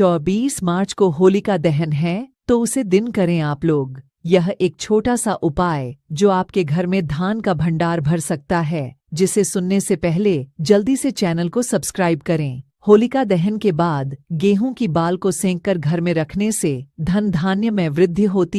24 मार्च को होलिका दहन है तो उसे दिन करें आप लोग यह एक छोटा सा उपाय जो आपके घर में धान का भंडार भर सकता है जिसे सुनने से पहले जल्दी से चैनल को सब्सक्राइब करें होलिका दहन के बाद गेहूं की बाल को सेंक कर घर में रखने से धन धान्य में वृद्धि होती